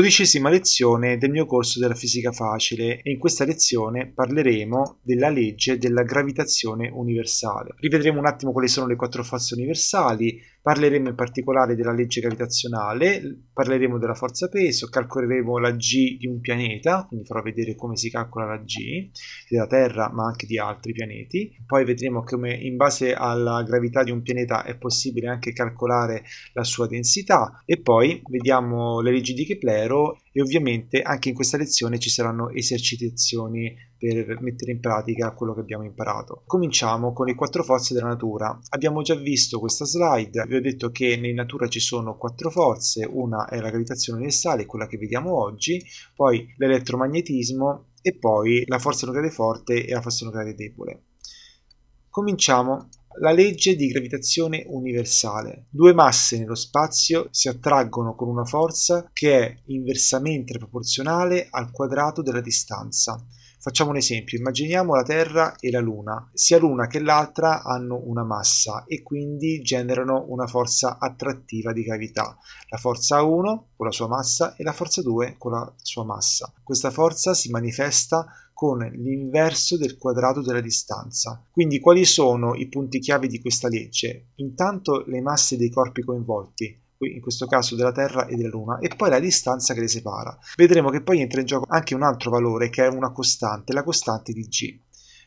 dodicesima lezione del mio corso della fisica facile e in questa lezione parleremo della legge della gravitazione universale. Rivedremo un attimo quali sono le quattro forze universali, parleremo in particolare della legge gravitazionale, parleremo della forza peso, calcoleremo la G di un pianeta, quindi farò vedere come si calcola la G della Terra ma anche di altri pianeti, poi vedremo come in base alla gravità di un pianeta è possibile anche calcolare la sua densità e poi vediamo le leggi di Kepler zero e ovviamente anche in questa lezione ci saranno esercitazioni per mettere in pratica quello che abbiamo imparato. Cominciamo con le quattro forze della natura. Abbiamo già visto questa slide, vi ho detto che in natura ci sono quattro forze, una è la gravitazione universale, quella che vediamo oggi, poi l'elettromagnetismo e poi la forza nucleare forte e la forza nucleare debole. Cominciamo la legge di gravitazione universale. Due masse nello spazio si attraggono con una forza che è inversamente proporzionale al quadrato della distanza. Facciamo un esempio, immaginiamo la Terra e la Luna. Sia l'una che l'altra hanno una massa e quindi generano una forza attrattiva di cavità. La forza 1 con la sua massa e la forza 2 con la sua massa. Questa forza si manifesta con l'inverso del quadrato della distanza. Quindi quali sono i punti chiave di questa legge? Intanto le masse dei corpi coinvolti qui in questo caso della Terra e della Luna, e poi la distanza che le separa. Vedremo che poi entra in gioco anche un altro valore che è una costante, la costante di G.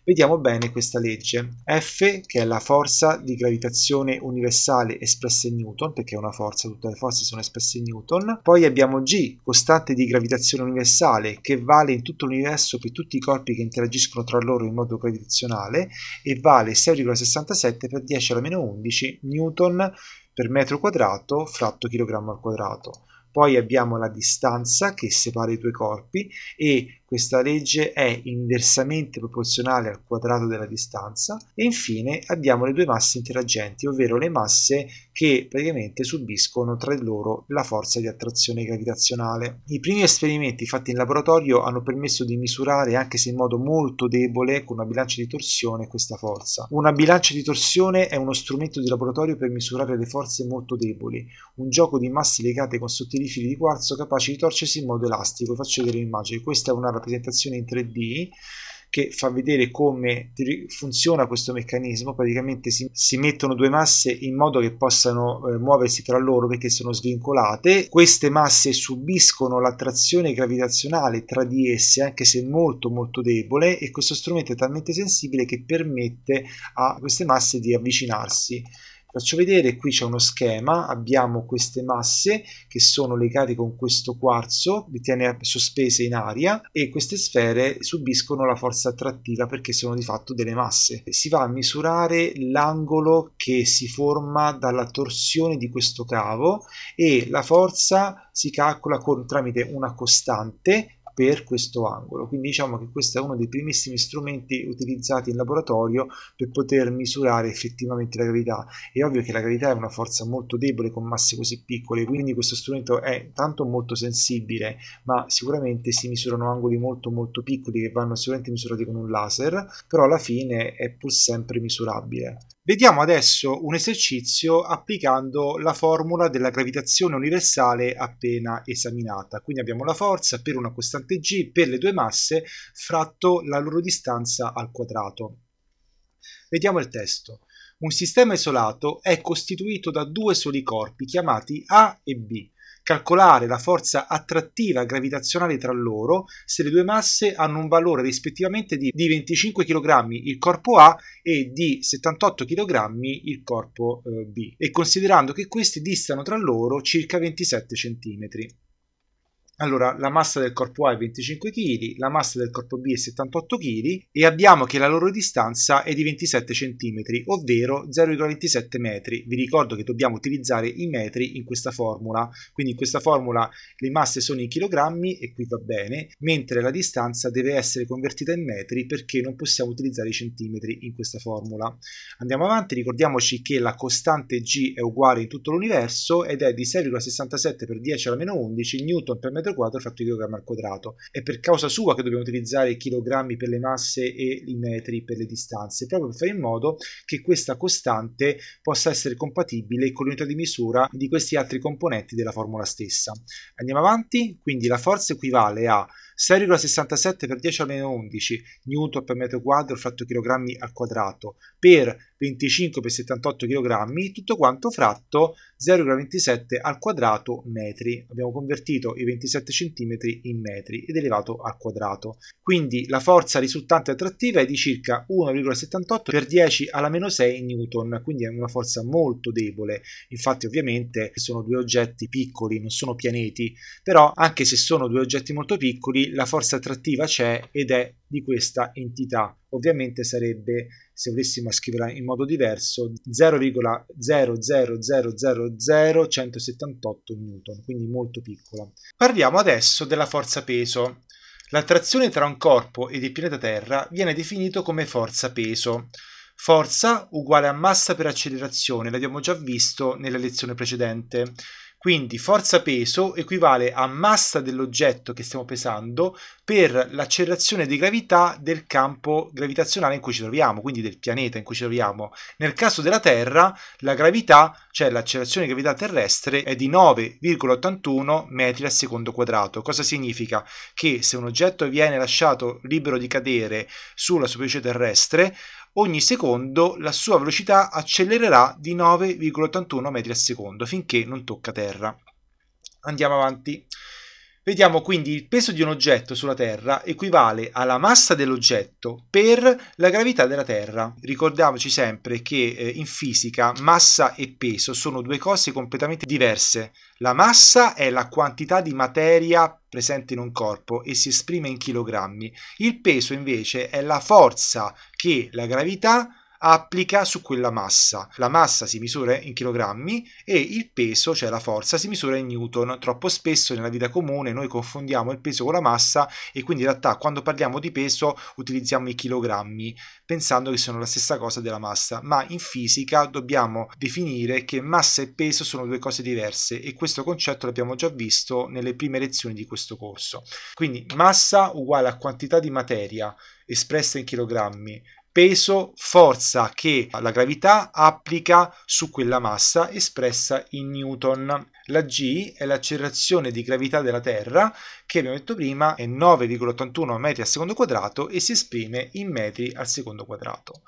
Vediamo bene questa legge. F, che è la forza di gravitazione universale espressa in Newton, perché è una forza, tutte le forze sono espresse in Newton. Poi abbiamo G, costante di gravitazione universale, che vale in tutto l'universo per tutti i corpi che interagiscono tra loro in modo gravitazionale e vale 6,67 per 10 alla meno 11 Newton per metro quadrato fratto chilogrammo al quadrato. Poi abbiamo la distanza che separa i due corpi e questa legge è inversamente proporzionale al quadrato della distanza. E infine abbiamo le due masse interagenti, ovvero le masse che praticamente subiscono tra loro la forza di attrazione gravitazionale. I primi esperimenti fatti in laboratorio hanno permesso di misurare, anche se in modo molto debole, con una bilancia di torsione questa forza. Una bilancia di torsione è uno strumento di laboratorio per misurare le forze molto deboli, un gioco di masse legate con sottili fili di quarzo capaci di torcersi in modo elastico. faccio vedere l'immagine, questa è una rappresentazione in 3D che fa vedere come funziona questo meccanismo, praticamente si, si mettono due masse in modo che possano eh, muoversi tra loro perché sono svincolate, queste masse subiscono l'attrazione gravitazionale tra di esse anche se molto molto debole e questo strumento è talmente sensibile che permette a queste masse di avvicinarsi faccio vedere qui c'è uno schema abbiamo queste masse che sono legate con questo quarzo che tiene sospese in aria e queste sfere subiscono la forza attrattiva perché sono di fatto delle masse si va a misurare l'angolo che si forma dalla torsione di questo cavo e la forza si calcola con, tramite una costante per questo angolo. Quindi diciamo che questo è uno dei primissimi strumenti utilizzati in laboratorio per poter misurare effettivamente la gravità. È ovvio che la gravità è una forza molto debole con masse così piccole, quindi questo strumento è tanto molto sensibile, ma sicuramente si misurano angoli molto molto piccoli che vanno sicuramente misurati con un laser, però alla fine è pur sempre misurabile. Vediamo adesso un esercizio applicando la formula della gravitazione universale appena esaminata. Quindi abbiamo la forza per una costante g per le due masse fratto la loro distanza al quadrato. Vediamo il testo. Un sistema isolato è costituito da due soli corpi chiamati A e B. Calcolare la forza attrattiva gravitazionale tra loro se le due masse hanno un valore rispettivamente di 25 kg il corpo A e di 78 kg il corpo eh, B e considerando che questi distano tra loro circa 27 cm. Allora, la massa del corpo A è 25 kg, la massa del corpo B è 78 kg e abbiamo che la loro distanza è di 27 cm, ovvero 0,27 metri. Vi ricordo che dobbiamo utilizzare i metri in questa formula, quindi in questa formula le masse sono in chilogrammi e qui va bene, mentre la distanza deve essere convertita in metri perché non possiamo utilizzare i centimetri in questa formula. Andiamo avanti, ricordiamoci che la costante G è uguale in tutto l'universo ed è di 6,67 per 10 alla meno 11 newton per metro metro quadro fratto di chilogrammi al quadrato. È per causa sua che dobbiamo utilizzare i chilogrammi per le masse e i metri per le distanze, proprio per fare in modo che questa costante possa essere compatibile con l'unità di misura di questi altri componenti della formula stessa. Andiamo avanti, quindi la forza equivale a 6,67 per 10 alla meno 11 Newton per metro quadro fratto chilogrammi al quadrato per 25 per 78 kg, tutto quanto fratto 0,27 al quadrato metri. Abbiamo convertito i 27 cm in metri ed elevato al quadrato. Quindi la forza risultante attrattiva è di circa 1,78 per 10 alla meno 6 Newton, quindi è una forza molto debole. Infatti ovviamente sono due oggetti piccoli, non sono pianeti, però anche se sono due oggetti molto piccoli, la forza attrattiva c'è ed è di questa entità. Ovviamente sarebbe, se volessimo scriverla in modo diverso, 0,0000178 newton, quindi molto piccola. Parliamo adesso della forza peso. L'attrazione tra un corpo ed il pianeta Terra viene definito come forza peso. Forza uguale a massa per accelerazione, l'abbiamo già visto nella lezione precedente. Quindi forza peso equivale a massa dell'oggetto che stiamo pesando per l'accelerazione di gravità del campo gravitazionale in cui ci troviamo, quindi del pianeta in cui ci troviamo. Nel caso della Terra, la gravità, cioè l'accelerazione di gravità terrestre, è di 9,81 metri al secondo quadrato. Cosa significa? Che se un oggetto viene lasciato libero di cadere sulla superficie terrestre, ogni secondo la sua velocità accelererà di 9,81 metri al secondo finché non tocca terra. Andiamo avanti. Vediamo quindi il peso di un oggetto sulla Terra equivale alla massa dell'oggetto per la gravità della Terra. Ricordiamoci sempre che eh, in fisica massa e peso sono due cose completamente diverse. La massa è la quantità di materia presente in un corpo e si esprime in chilogrammi. Il peso invece è la forza che la gravità applica su quella massa. La massa si misura in chilogrammi e il peso, cioè la forza, si misura in newton. Troppo spesso nella vita comune noi confondiamo il peso con la massa e quindi in realtà quando parliamo di peso utilizziamo i chilogrammi pensando che sono la stessa cosa della massa, ma in fisica dobbiamo definire che massa e peso sono due cose diverse e questo concetto l'abbiamo già visto nelle prime lezioni di questo corso. Quindi massa uguale a quantità di materia espressa in chilogrammi peso, forza che la gravità applica su quella massa espressa in newton. La G è l'accelerazione di gravità della Terra che abbiamo detto prima è 9,81 metri al secondo quadrato e si esprime in metri al secondo quadrato.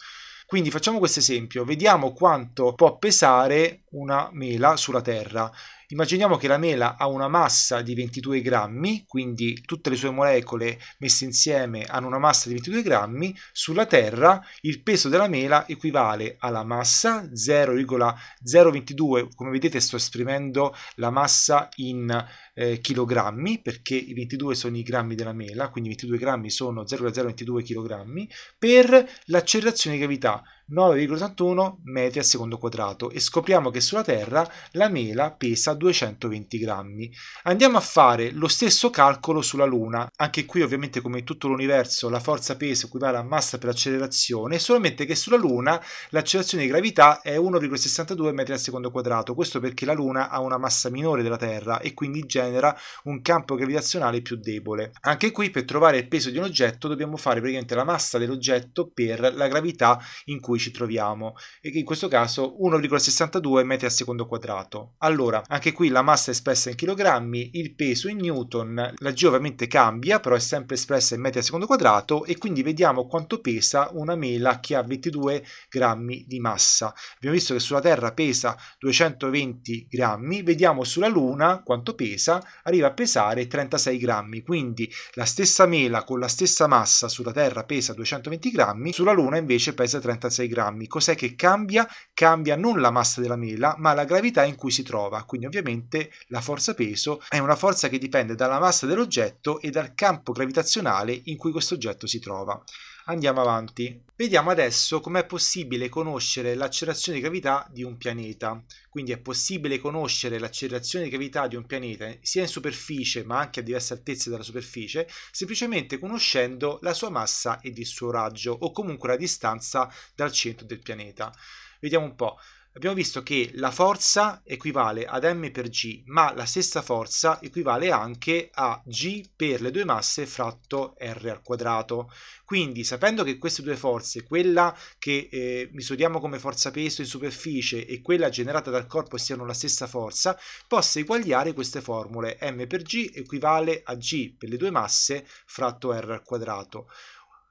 Quindi facciamo questo esempio, vediamo quanto può pesare una mela sulla Terra. Immaginiamo che la mela ha una massa di 22 grammi, quindi tutte le sue molecole messe insieme hanno una massa di 22 grammi, sulla Terra il peso della mela equivale alla massa 0,022, come vedete sto esprimendo la massa in eh, chilogrammi, perché i 22 sono i grammi della mela, quindi 22 grammi sono 0,022 kg, per l'accelerazione di gravità, 9,81 metri al secondo quadrato e scopriamo che sulla Terra la mela pesa 220 grammi. Andiamo a fare lo stesso calcolo sulla Luna, anche qui ovviamente come in tutto l'universo la forza peso equivale a massa per accelerazione, solamente che sulla Luna l'accelerazione di gravità è 1,62 metri al secondo quadrato, questo perché la Luna ha una massa minore della Terra e quindi genera un campo gravitazionale più debole. Anche qui per trovare il peso di un oggetto dobbiamo fare praticamente la massa dell'oggetto per la gravità in cui ci troviamo e che in questo caso 1,62 metri al secondo quadrato. Allora, anche qui la massa è espressa in chilogrammi, il peso in newton, la G ovviamente cambia, però è sempre espressa in metri al secondo quadrato e quindi vediamo quanto pesa una mela che ha 22 grammi di massa. Abbiamo visto che sulla Terra pesa 220 grammi, vediamo sulla Luna quanto pesa, arriva a pesare 36 grammi, quindi la stessa mela con la stessa massa sulla Terra pesa 220 grammi, sulla Luna invece pesa 36 1,6 grammi. Cos'è che cambia? Cambia non la massa della mela, ma la gravità in cui si trova. Quindi ovviamente la forza peso è una forza che dipende dalla massa dell'oggetto e dal campo gravitazionale in cui questo oggetto si trova. Andiamo avanti. Vediamo adesso com'è possibile conoscere l'accelerazione di gravità di un pianeta. Quindi è possibile conoscere l'accelerazione di gravità di un pianeta sia in superficie ma anche a diverse altezze dalla superficie, semplicemente conoscendo la sua massa ed il suo raggio o comunque la distanza dal centro del pianeta. Vediamo un po' abbiamo visto che la forza equivale ad m per g, ma la stessa forza equivale anche a g per le due masse fratto r al quadrato. Quindi, sapendo che queste due forze, quella che eh, misuriamo come forza peso in superficie e quella generata dal corpo siano la stessa forza, posso eguagliare queste formule. m per g equivale a g per le due masse fratto r al quadrato.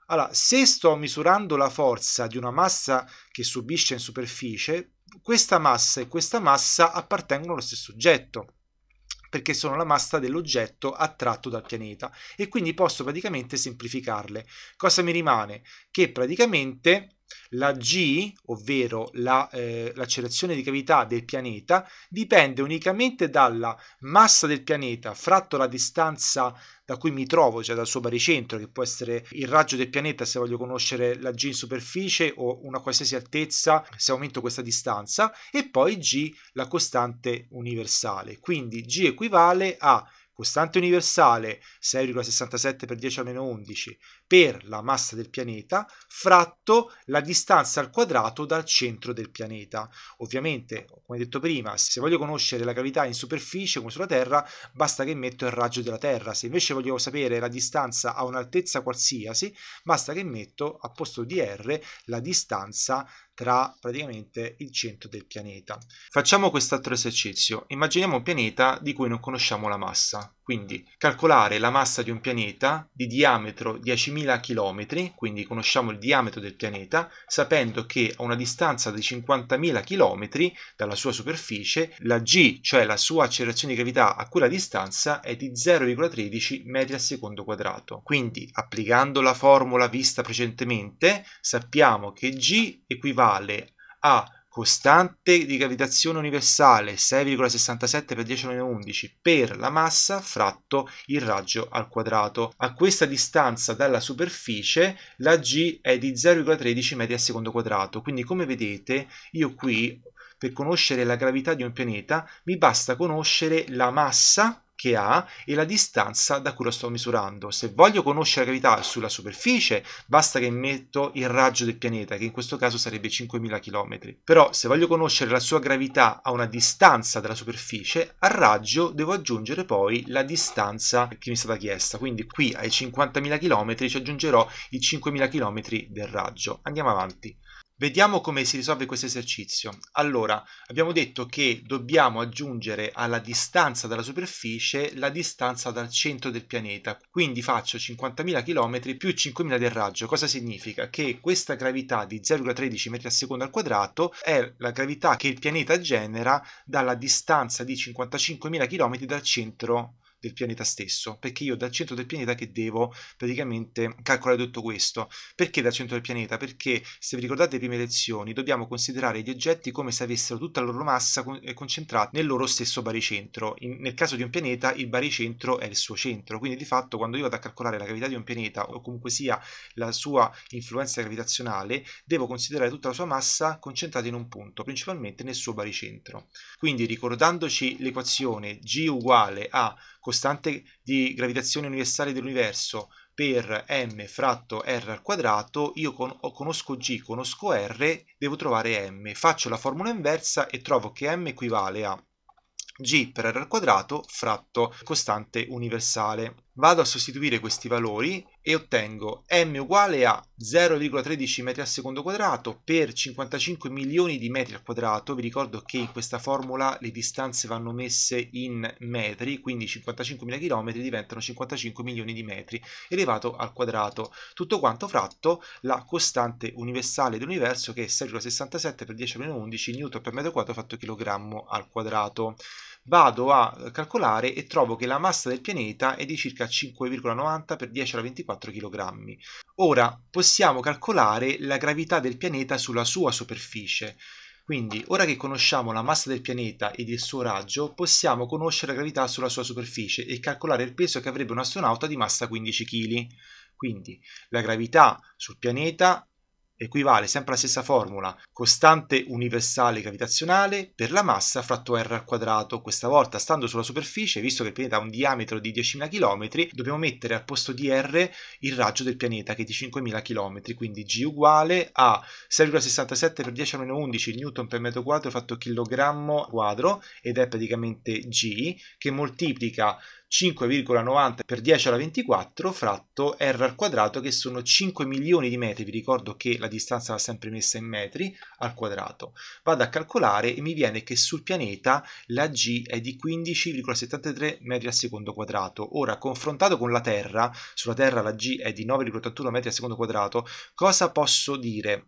Allora, se sto misurando la forza di una massa che subisce in superficie, questa massa e questa massa appartengono allo stesso oggetto perché sono la massa dell'oggetto attratto dal pianeta e quindi posso praticamente semplificarle. Cosa mi rimane? Che praticamente la G, ovvero la, eh, l'accelerazione di gravità del pianeta, dipende unicamente dalla massa del pianeta fratto la distanza da cui mi trovo, cioè dal suo baricentro, che può essere il raggio del pianeta se voglio conoscere la G in superficie o una qualsiasi altezza se aumento questa distanza, e poi G, la costante universale. Quindi G equivale a costante universale 6,67 per 10 a meno 11 per la massa del pianeta fratto la distanza al quadrato dal centro del pianeta. Ovviamente, come detto prima, se voglio conoscere la cavità in superficie come sulla Terra, basta che metto il raggio della Terra. Se invece voglio sapere la distanza a un'altezza qualsiasi, basta che metto a posto di r la distanza tra praticamente il centro del pianeta. Facciamo quest'altro esercizio. Immaginiamo un pianeta di cui non conosciamo la massa. Quindi calcolare la massa di un pianeta di diametro 10.000 km, quindi conosciamo il diametro del pianeta, sapendo che a una distanza di 50.000 km dalla sua superficie, la g, cioè la sua accelerazione di gravità a quella distanza, è di 0,13 metri al secondo quadrato. Quindi applicando la formula vista precedentemente, sappiamo che g equivale a costante di gravitazione universale 6,67 per 10 meno 11 per la massa fratto il raggio al quadrato. A questa distanza dalla superficie la g è di 0,13 metri al secondo quadrato, quindi come vedete io qui per conoscere la gravità di un pianeta mi basta conoscere la massa che ha e la distanza da cui lo sto misurando. Se voglio conoscere la gravità sulla superficie, basta che metto il raggio del pianeta, che in questo caso sarebbe 5.000 km. Però se voglio conoscere la sua gravità a una distanza dalla superficie, al raggio devo aggiungere poi la distanza che mi è stata chiesta. Quindi qui ai 50.000 km ci aggiungerò i 5.000 km del raggio. Andiamo avanti. Vediamo come si risolve questo esercizio. Allora, abbiamo detto che dobbiamo aggiungere alla distanza dalla superficie la distanza dal centro del pianeta. Quindi faccio 50.000 km più 5.000 del raggio. Cosa significa? Che questa gravità di 0,13 m al secondo al quadrato è la gravità che il pianeta genera dalla distanza di 55.000 km dal centro del pianeta stesso, perché io dal centro del pianeta che devo praticamente calcolare tutto questo. Perché dal centro del pianeta? Perché se vi ricordate le prime lezioni dobbiamo considerare gli oggetti come se avessero tutta la loro massa con- eh, concentrata nel loro stesso baricentro. In- nel caso di un pianeta il baricentro è il suo centro, quindi di fatto quando io vado a calcolare la gravità di un pianeta o comunque sia la sua influenza gravitazionale, devo considerare tutta la sua massa concentrata in un punto, principalmente nel suo baricentro. Quindi ricordandoci l'equazione g uguale a costante di gravitazione universale dell'universo per m fratto r al quadrato, io con conosco g, conosco r, devo trovare m. Faccio la formula inversa e trovo che m equivale a g per r al quadrato fratto costante universale vado a sostituire questi valori e ottengo m uguale a 0,13 metri al secondo quadrato per 55 milioni di metri al quadrato. Vi ricordo che in questa formula le distanze vanno messe in metri, quindi 55 mila chilometri diventano 55 milioni di metri elevato al quadrato. Tutto quanto fratto la costante universale dell'universo che è 6,67 per 10 11 newton per metro quadro fatto chilogrammo al quadrato vado a calcolare e trovo che la massa del pianeta è di circa 5,90 x 10 alla 24 kg. Ora possiamo calcolare la gravità del pianeta sulla sua superficie. Quindi, ora che conosciamo la massa del pianeta ed il suo raggio, possiamo conoscere la gravità sulla sua superficie e calcolare il peso che avrebbe un astronauta di massa 15 kg. Quindi, la gravità sul pianeta equivale sempre alla stessa formula, costante universale gravitazionale per la massa fratto r al quadrato. Questa volta, stando sulla superficie, visto che il pianeta ha un diametro di 10.000 km, dobbiamo mettere al posto di r il raggio del pianeta che è di 5.000 km, quindi g uguale a 6,67 per 10 11 newton per metro quadro fatto chilogrammo quadro ed è praticamente g che moltiplica 5,90 per 10 alla 24 fratto r al quadrato che sono 5 milioni di metri, vi ricordo che la distanza va sempre messa in metri al quadrato. Vado a calcolare e mi viene che sul pianeta la g è di 15,73 metri al secondo quadrato. Ora confrontato con la Terra, sulla Terra la g è di 9,81 metri al secondo quadrato, cosa posso dire?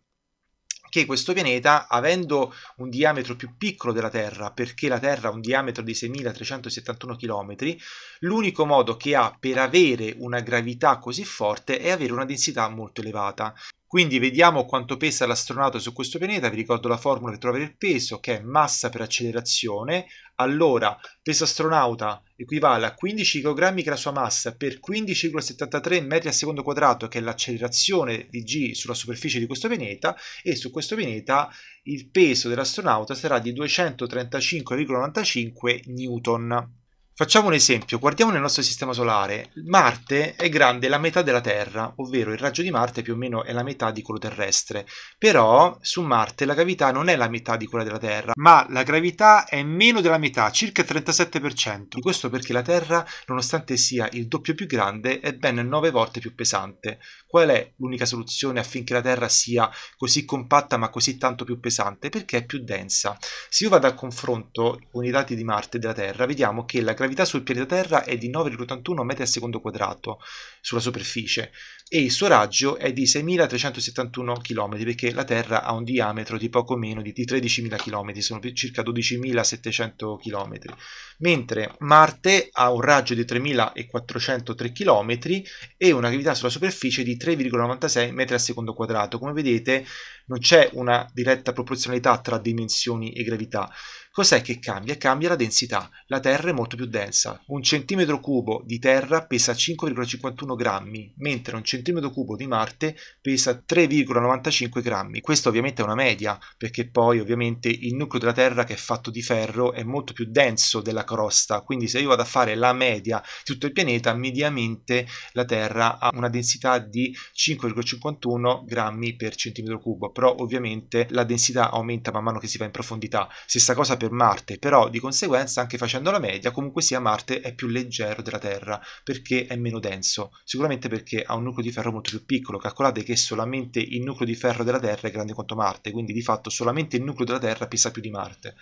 che questo pianeta, avendo un diametro più piccolo della Terra, perché la Terra ha un diametro di 6.371 km, l'unico modo che ha per avere una gravità così forte è avere una densità molto elevata. Quindi vediamo quanto pesa l'astronauta su questo pianeta, vi ricordo la formula per trovare il peso che è massa per accelerazione, allora peso astronauta equivale a 15 kg che è la sua massa per 15,73 metri al secondo quadrato che è l'accelerazione di G sulla superficie di questo pianeta e su questo pianeta il peso dell'astronauta sarà di 235,95 newton. Facciamo un esempio, guardiamo nel nostro sistema solare, Marte è grande la metà della Terra, ovvero il raggio di Marte più o meno è la metà di quello terrestre, però su Marte la gravità non è la metà di quella della Terra, ma la gravità è meno della metà, circa il 37%, questo perché la Terra, nonostante sia il doppio più grande, è ben 9 volte più pesante. Qual è l'unica soluzione affinché la Terra sia così compatta ma così tanto più pesante? Perché è più densa. Se io vado a confronto con i dati di Marte e della Terra, vediamo che la gravità gravità sul pianeta Terra è di 9,81 metri al secondo quadrato sulla superficie e il suo raggio è di 6.371 km perché la Terra ha un diametro di poco meno di 13.000 km, sono circa 12.700 km, mentre Marte ha un raggio di 3.403 km e una gravità sulla superficie di 3,96 metri al secondo quadrato. Come vedete non c'è una diretta proporzionalità tra dimensioni e gravità. Cos'è che cambia? Cambia la densità. La terra è molto più densa. Un centimetro cubo di terra pesa 5,51 grammi, mentre un centimetro cubo di Marte pesa 3,95 grammi. Questa ovviamente è una media, perché poi ovviamente il nucleo della Terra che è fatto di ferro è molto più denso della crosta, quindi se io vado a fare la media di tutto il pianeta, mediamente la Terra ha una densità di 5,51 grammi per centimetro cubo, però ovviamente la densità aumenta man mano che si va in profondità. Stessa cosa per per Marte, però di conseguenza anche facendo la media comunque sia Marte è più leggero della Terra perché è meno denso, sicuramente perché ha un nucleo di ferro molto più piccolo, calcolate che solamente il nucleo di ferro della Terra è grande quanto Marte, quindi di fatto solamente il nucleo della Terra pesa più di Marte.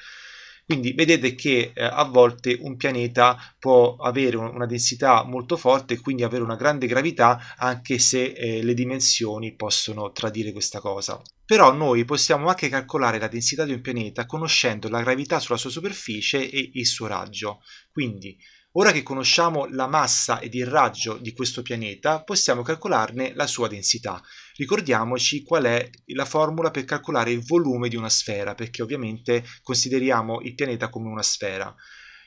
Quindi vedete che eh, a volte un pianeta può avere una densità molto forte e quindi avere una grande gravità anche se eh, le dimensioni possono tradire questa cosa. Però noi possiamo anche calcolare la densità di un pianeta conoscendo la gravità sulla sua superficie e il suo raggio. Quindi Ora che conosciamo la massa ed il raggio di questo pianeta, possiamo calcolarne la sua densità. Ricordiamoci qual è la formula per calcolare il volume di una sfera, perché ovviamente consideriamo il pianeta come una sfera.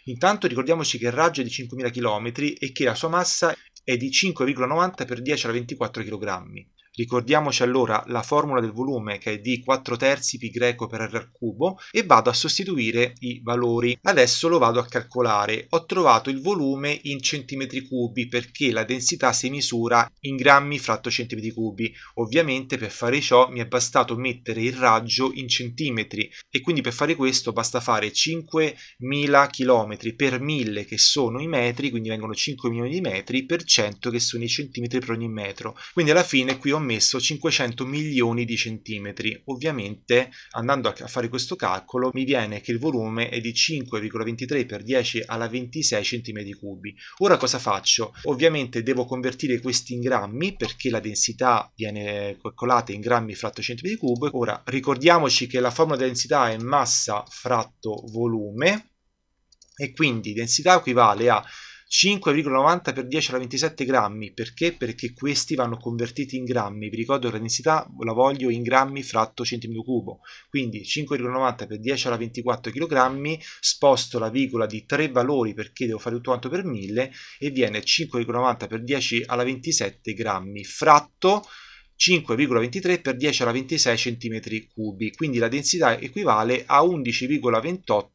Intanto ricordiamoci che il raggio è di 5.000 km e che la sua massa è di 5,90 x 10 alla 24 kg. Ricordiamoci allora la formula del volume che è di 4 terzi pi greco per r al cubo e vado a sostituire i valori. Adesso lo vado a calcolare. Ho trovato il volume in centimetri cubi perché la densità si misura in grammi fratto centimetri cubi. Ovviamente per fare ciò mi è bastato mettere il raggio in centimetri e quindi per fare questo basta fare 5.000 km per 1000 che sono i metri, quindi vengono 5 milioni di metri per 100 che sono i centimetri per ogni metro. Quindi alla fine qui ho messo 500 milioni di centimetri. Ovviamente andando a fare questo calcolo mi viene che il volume è di 5,23 per 10 alla 26 centimetri cubi. Ora cosa faccio? Ovviamente devo convertire questi in grammi perché la densità viene calcolata in grammi fratto centimetri cubi. Ora ricordiamoci che la formula della densità è massa fratto volume e quindi densità equivale a 5,90 x 10 alla 27 grammi. Perché? Perché questi vanno convertiti in grammi. Vi ricordo che la densità la voglio in grammi fratto centimetro cubo. Quindi 5,90 x 10 alla 24 kg, sposto la virgola di tre valori perché devo fare tutto quanto per 1000 e viene 5,90 x 10 alla 27 grammi fratto 5,23 per 10 alla 26 cm3, quindi la densità equivale a 11,28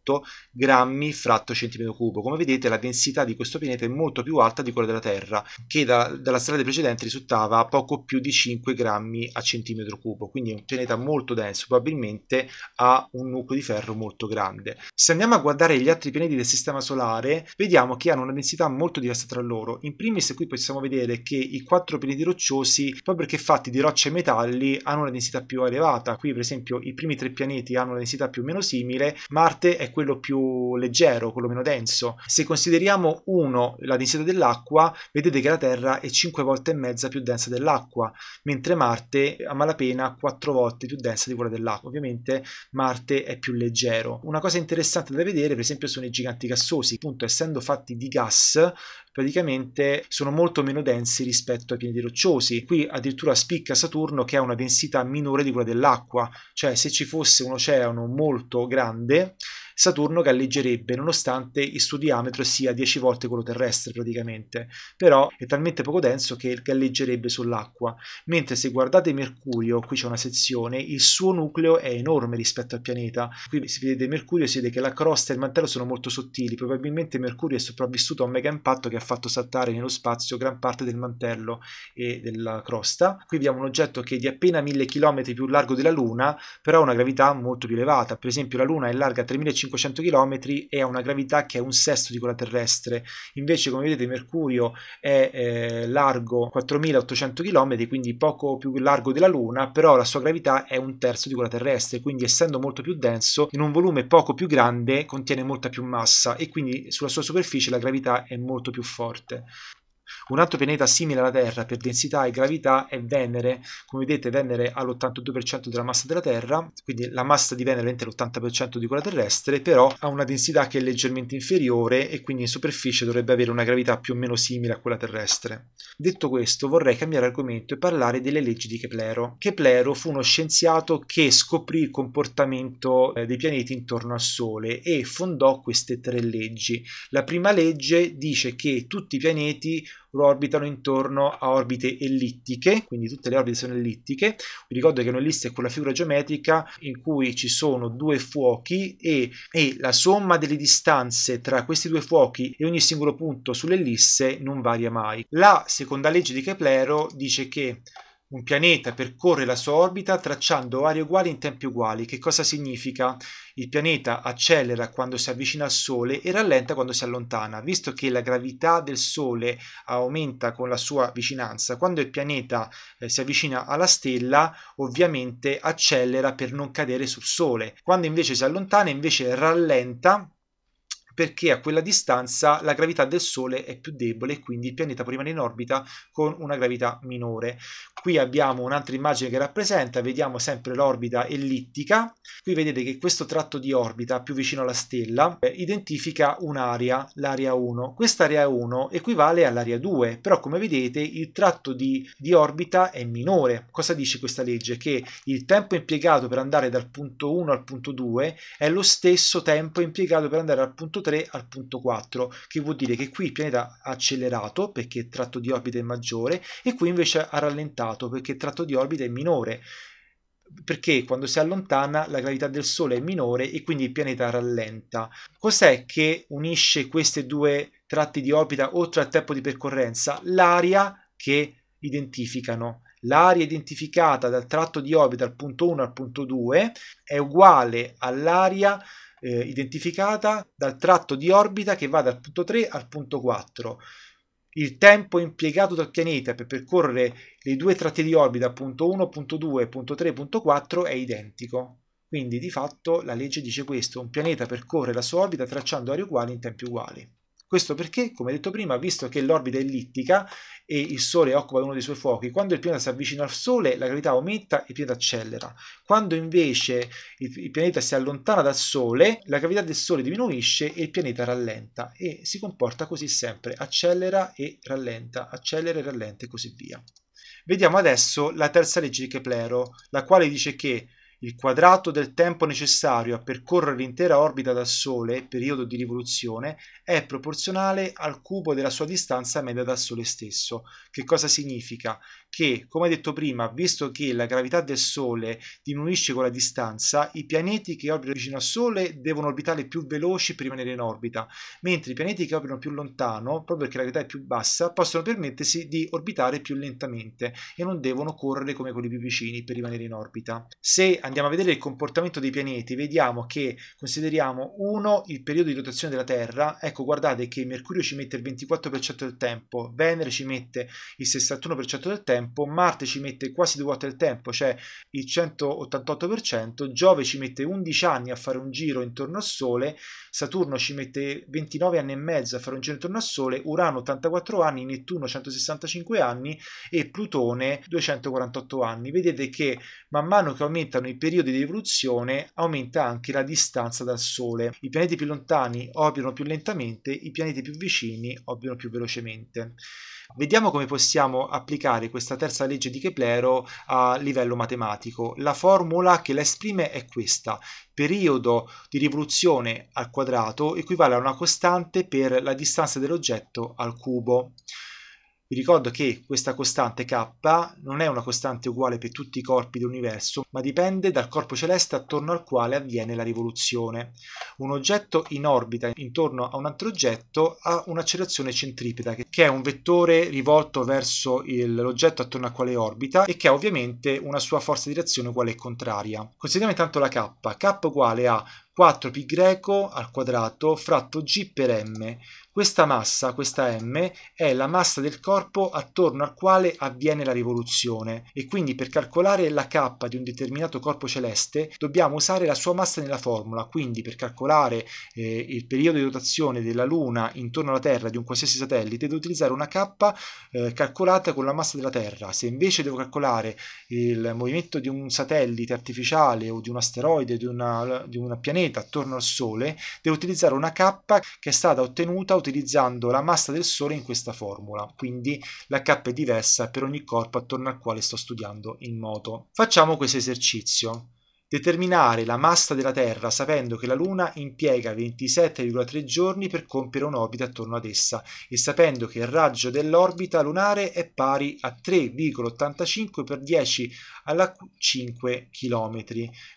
grammi fratto cm3. Come vedete la densità di questo pianeta è molto più alta di quella della Terra, che da, dalla strada precedente risultava poco più di 5 grammi a cm3, quindi è un pianeta molto denso, probabilmente ha un nucleo di ferro molto grande. Se andiamo a guardare gli altri pianeti del Sistema Solare, vediamo che hanno una densità molto diversa tra loro. In primis qui possiamo vedere che i quattro pianeti rocciosi, proprio perché fatti formati di rocce e metalli hanno una densità più elevata. Qui, per esempio, i primi tre pianeti hanno una densità più o meno simile, Marte è quello più leggero, quello meno denso. Se consideriamo 1 la densità dell'acqua, vedete che la Terra è 5 volte e mezza più densa dell'acqua, mentre Marte a malapena 4 volte più densa di quella dell'acqua. Ovviamente Marte è più leggero. Una cosa interessante da vedere, per esempio, sono i giganti gassosi, appunto essendo fatti di gas, praticamente sono molto meno densi rispetto ai pianeti rocciosi. Qui addirittura spicca Saturno che ha una densità minore di quella dell'acqua, cioè se ci fosse un oceano molto grande Saturno galleggerebbe nonostante il suo diametro sia 10 volte quello terrestre praticamente, però è talmente poco denso che galleggerebbe sull'acqua, mentre se guardate Mercurio, qui c'è una sezione, il suo nucleo è enorme rispetto al pianeta, qui si vede Mercurio si vede che la crosta e il mantello sono molto sottili, probabilmente Mercurio è sopravvissuto a un mega impatto che ha fatto saltare nello spazio gran parte del mantello e della crosta. Qui abbiamo un oggetto che è di appena 1000 km più largo della Luna, però ha una gravità molto più elevata, per esempio la Luna è larga 3500 500 km e ha una gravità che è un sesto di quella terrestre. Invece, come vedete, Mercurio è eh, largo 4800 km, quindi poco più largo della Luna, però la sua gravità è un terzo di quella terrestre, quindi essendo molto più denso, in un volume poco più grande contiene molta più massa e quindi sulla sua superficie la gravità è molto più forte. Un altro pianeta simile alla Terra per densità e gravità è Venere, come vedete Venere ha l'82% della massa della Terra, quindi la massa di Venere è l'80% di quella terrestre, però ha una densità che è leggermente inferiore e quindi in superficie dovrebbe avere una gravità più o meno simile a quella terrestre. Detto questo vorrei cambiare argomento e parlare delle leggi di Keplero. Keplero fu uno scienziato che scoprì il comportamento eh, dei pianeti intorno al Sole e fondò queste tre leggi. La prima legge dice che tutti i pianeti orbitano intorno a orbite ellittiche, quindi tutte le orbite sono ellittiche. Vi ricordo che un'ellisse è quella figura geometrica in cui ci sono due fuochi e, e la somma delle distanze tra questi due fuochi e ogni singolo punto sull'ellisse non varia mai. La seconda legge di Keplero dice che un pianeta percorre la sua orbita tracciando aree uguali in tempi uguali. Che cosa significa? Il pianeta accelera quando si avvicina al Sole e rallenta quando si allontana. Visto che la gravità del Sole aumenta con la sua vicinanza, quando il pianeta eh, si avvicina alla stella, ovviamente accelera per non cadere sul Sole. Quando invece si allontana, invece rallenta perché a quella distanza la gravità del Sole è più debole e quindi il pianeta può rimanere in orbita con una gravità minore. Qui abbiamo un'altra immagine che rappresenta, vediamo sempre l'orbita ellittica. Qui vedete che questo tratto di orbita più vicino alla stella eh, identifica un'area, l'area 1. Quest'area 1 equivale all'area 2, però come vedete il tratto di, di orbita è minore. Cosa dice questa legge? Che il tempo impiegato per andare dal punto 1 al punto 2 è lo stesso tempo impiegato per andare dal punto 3 al punto 4, che vuol dire che qui il pianeta ha accelerato perché il tratto di orbita è maggiore e qui invece ha rallentato limitato perché il tratto di orbita è minore, perché quando si allontana la gravità del Sole è minore e quindi il pianeta rallenta. Cos'è che unisce questi due tratti di orbita oltre al tempo di percorrenza? L'aria che identificano. L'aria identificata dal tratto di orbita al punto 1 al punto 2 è uguale all'aria eh, identificata dal tratto di orbita che va dal punto 3 al punto 4 il tempo impiegato dal pianeta per percorrere le due tratte di orbita, punto 1, punto 2, punto 3, punto 4, è identico. Quindi di fatto la legge dice questo, un pianeta percorre la sua orbita tracciando aree uguali in tempi uguali. Questo perché, come detto prima, visto che l'orbita è ellittica e il Sole occupa uno dei suoi fuochi, quando il pianeta si avvicina al Sole la gravità aumenta e il pianeta accelera. Quando invece il pianeta si allontana dal Sole, la gravità del Sole diminuisce e il pianeta rallenta e si comporta così sempre, accelera e rallenta, accelera e rallenta e così via. Vediamo adesso la terza legge di Keplero, la quale dice che il quadrato del tempo necessario a percorrere l'intera orbita dal Sole, periodo di rivoluzione, è proporzionale al cubo della sua distanza media dal Sole stesso. Che cosa significa? che, come detto prima, visto che la gravità del Sole diminuisce con la distanza, i pianeti che orbitano vicino al Sole devono orbitare più veloci per rimanere in orbita, mentre i pianeti che orbitano più lontano, proprio perché la gravità è più bassa, possono permettersi di orbitare più lentamente e non devono correre come quelli più vicini per rimanere in orbita. Se andiamo a vedere il comportamento dei pianeti, vediamo che consideriamo uno il periodo di rotazione della Terra, ecco guardate che Mercurio ci mette il 24% del tempo, Venere ci mette il 61% del tempo, tempo, Marte ci mette quasi due volte il tempo, cioè il 188%, Giove ci mette 11 anni a fare un giro intorno al Sole, Saturno ci mette 29 anni e mezzo a fare un giro intorno al Sole, Urano 84 anni, Nettuno 165 anni e Plutone 248 anni. Vedete che man mano che aumentano i periodi di evoluzione aumenta anche la distanza dal Sole. I pianeti più lontani operano più lentamente, i pianeti più vicini operano più velocemente. Vediamo come possiamo applicare questa terza legge di Keplero a livello matematico. La formula che la esprime è questa. Periodo di rivoluzione al quadrato equivale a una costante per la distanza dell'oggetto al cubo. Vi ricordo che questa costante K non è una costante uguale per tutti i corpi dell'universo, ma dipende dal corpo celeste attorno al quale avviene la rivoluzione. Un oggetto in orbita intorno a un altro oggetto ha un'accelerazione centripeta, che è un vettore rivolto verso l'oggetto attorno al quale orbita e che ha ovviamente una sua forza di reazione uguale e contraria. Consideriamo intanto la K. K uguale a 4π al quadrato fratto g per m, questa massa, questa m, è la massa del corpo attorno al quale avviene la rivoluzione e quindi per calcolare la k di un determinato corpo celeste dobbiamo usare la sua massa nella formula, quindi per calcolare eh, il periodo di rotazione della Luna intorno alla Terra di un qualsiasi satellite devo utilizzare una k eh, calcolata con la massa della Terra. Se invece devo calcolare il movimento di un satellite artificiale o di un asteroide, o di un pianeta attorno al Sole, devo utilizzare una k che è stata ottenuta utilizzando utilizzando la massa del Sole in questa formula, quindi la K è diversa per ogni corpo attorno al quale sto studiando in moto. Facciamo questo esercizio. Determinare la massa della Terra sapendo che la Luna impiega 27,3 giorni per compiere un'orbita attorno ad essa e sapendo che il raggio dell'orbita lunare è pari a 3,85 per 10 alla 5 km.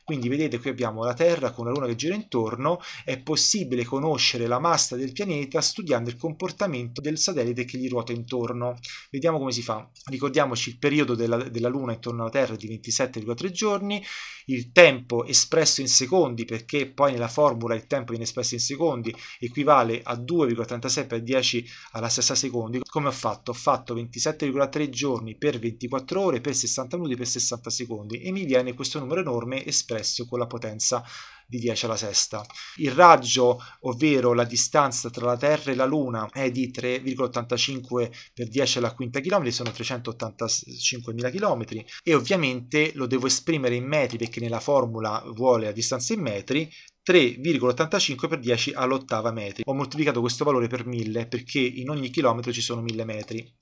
Quindi vedete qui abbiamo la Terra con la Luna che gira intorno, è possibile conoscere la massa del pianeta studiando il comportamento del satellite che gli ruota intorno. Vediamo come si fa. Ricordiamoci il periodo della, della Luna intorno alla Terra di 27,3 giorni, il tempo espresso in secondi perché poi nella formula il tempo viene espresso in secondi equivale a 2,36 per 10 alla stessa secondi. Come ho fatto? Ho fatto 27,3 giorni per 24 ore, per 60 minuti, per 60 60 secondi e mi viene questo numero enorme espresso con la potenza di 10 alla sesta. Il raggio, ovvero la distanza tra la Terra e la Luna, è di 3,85 per 10 alla quinta chilometri, sono 385.000 chilometri e ovviamente lo devo esprimere in metri perché nella formula vuole la distanza in metri, 3,85 per 10 all'ottava metri. Ho moltiplicato questo valore per 1000 perché in ogni chilometro ci sono 1000 metri.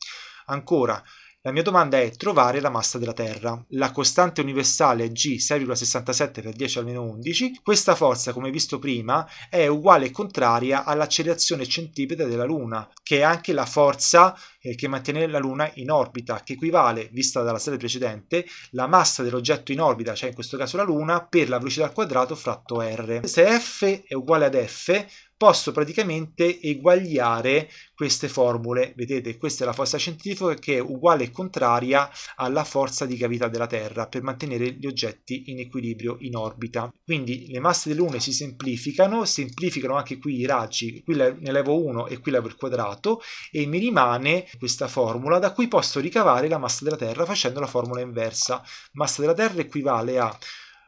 Ancora, la mia domanda è trovare la massa della Terra. La costante universale è G 6,67 per 10 al meno 11, questa forza, come visto prima, è uguale e contraria all'accelerazione centripeta della Luna, che è anche la forza eh, che mantiene la Luna in orbita, che equivale, vista dalla serie precedente, la massa dell'oggetto in orbita, cioè in questo caso la Luna, per la velocità al quadrato fratto r. Se f è uguale ad f, posso praticamente eguagliare queste formule. Vedete, questa è la forza scientifica che è uguale e contraria alla forza di gravità della Terra per mantenere gli oggetti in equilibrio in orbita. Quindi le masse delle lune si semplificano, semplificano anche qui i raggi, qui ne levo 1 e qui levo il quadrato e mi rimane questa formula da cui posso ricavare la massa della Terra facendo la formula inversa. Massa della Terra equivale a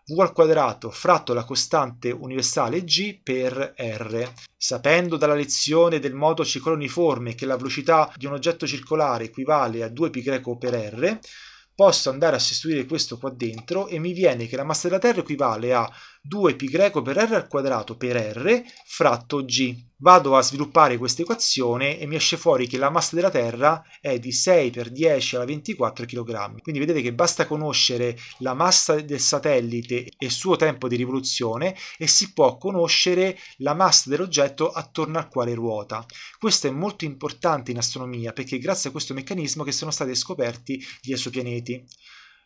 v al quadrato fratto la costante universale g per r. Sapendo dalla lezione del moto circolare uniforme che la velocità di un oggetto circolare equivale a 2π per r, posso andare a sostituire questo qua dentro e mi viene che la massa della Terra equivale a 2π per r al quadrato per r fratto g. Vado a sviluppare questa equazione e mi esce fuori che la massa della Terra è di 6 per 10 alla 24 kg. Quindi vedete che basta conoscere la massa del satellite e il suo tempo di rivoluzione e si può conoscere la massa dell'oggetto attorno al quale ruota. Questo è molto importante in astronomia perché è grazie a questo meccanismo che sono stati scoperti gli esopianeti.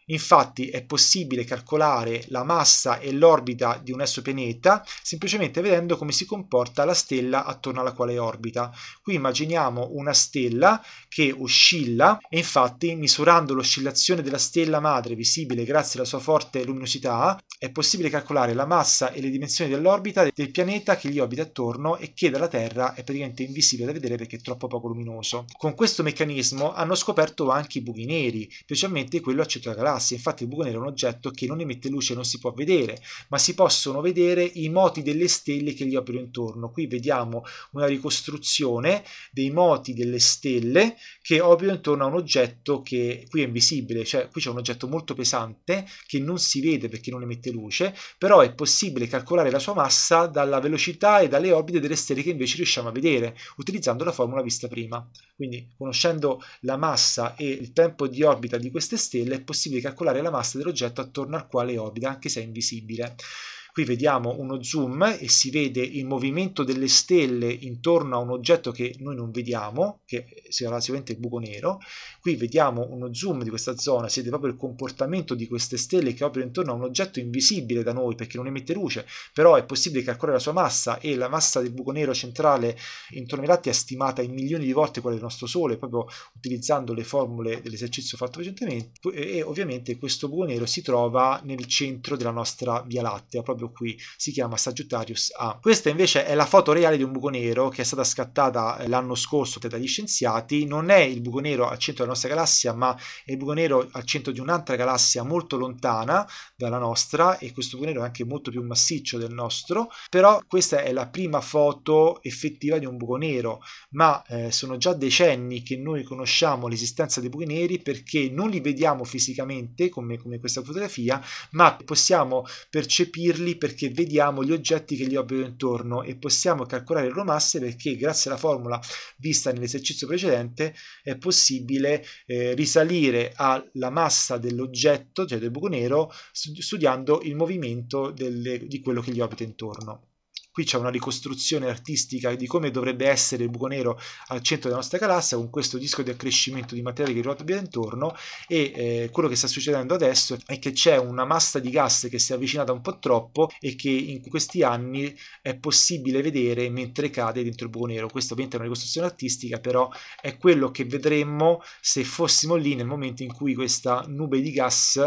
Infatti è possibile calcolare la massa e l'orbita di un esopianeta semplicemente vedendo come si comporta la stella attorno alla quale orbita. Qui immaginiamo una stella che oscilla e infatti misurando l'oscillazione della stella madre visibile grazie alla sua forte luminosità è possibile calcolare la massa e le dimensioni dell'orbita del pianeta che gli orbita attorno e che dalla Terra è praticamente invisibile da vedere perché è troppo poco luminoso. Con questo meccanismo hanno scoperto anche i buchi neri, specialmente quello a centro galattico galassie, infatti il buco nero è un oggetto che non emette luce e non si può vedere, ma si possono vedere i moti delle stelle che gli operano intorno. Qui vediamo una ricostruzione dei moti delle stelle che operano intorno a un oggetto che qui è invisibile, cioè qui c'è un oggetto molto pesante che non si vede perché non emette luce, però è possibile calcolare la sua massa dalla velocità e dalle orbite delle stelle che invece riusciamo a vedere, utilizzando la formula vista prima. Quindi conoscendo la massa e il tempo di orbita di queste stelle è possibile calcolare la massa dell'oggetto attorno al quale orbita, anche se è invisibile qui vediamo uno zoom e si vede il movimento delle stelle intorno a un oggetto che noi non vediamo, che sarà sicuramente il buco nero, qui vediamo uno zoom di questa zona, si vede proprio il comportamento di queste stelle che operano intorno a un oggetto invisibile da noi perché non emette luce, però è possibile calcolare la sua massa e la massa del buco nero centrale intorno ai latti è stimata in milioni di volte quella del nostro Sole, proprio utilizzando le formule dell'esercizio fatto recentemente e ovviamente questo buco nero si trova nel centro della nostra Via Lattea, proprio proprio qui, si chiama Sagittarius A. Questa invece è la foto reale di un buco nero che è stata scattata eh, l'anno scorso dagli scienziati, non è il buco nero al centro della nostra galassia, ma è il buco nero al centro di un'altra galassia molto lontana dalla nostra e questo buco nero è anche molto più massiccio del nostro, però questa è la prima foto effettiva di un buco nero, ma eh, sono già decenni che noi conosciamo l'esistenza dei buchi neri perché non li vediamo fisicamente come, come questa fotografia, ma possiamo percepirli perché vediamo gli oggetti che gli obbligano intorno e possiamo calcolare il rho masse perché grazie alla formula vista nell'esercizio precedente è possibile eh, risalire alla massa dell'oggetto, cioè del buco nero, studiando il movimento delle, di quello che gli orbita intorno qui c'è una ricostruzione artistica di come dovrebbe essere il buco nero al centro della nostra galassia con questo disco di accrescimento di materia che ruota via intorno e eh, quello che sta succedendo adesso è che c'è una massa di gas che si è avvicinata un po' troppo e che in questi anni è possibile vedere mentre cade dentro il buco nero. Questa ovviamente è una ricostruzione artistica, però è quello che vedremmo se fossimo lì nel momento in cui questa nube di gas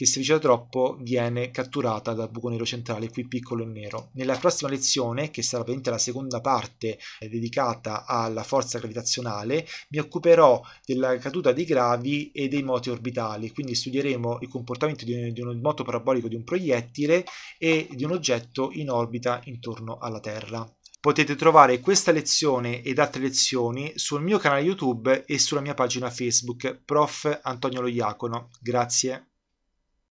che se vicina troppo viene catturata dal buco nero centrale, qui piccolo e nero. Nella prossima lezione, che sarà ovviamente la seconda parte eh, dedicata alla forza gravitazionale, mi occuperò della caduta dei gravi e dei moti orbitali, quindi studieremo il comportamento di un, di un moto parabolico di un proiettile e di un oggetto in orbita intorno alla Terra. Potete trovare questa lezione ed altre lezioni sul mio canale YouTube e sulla mia pagina Facebook, Prof. Antonio Lo Iacono. Grazie.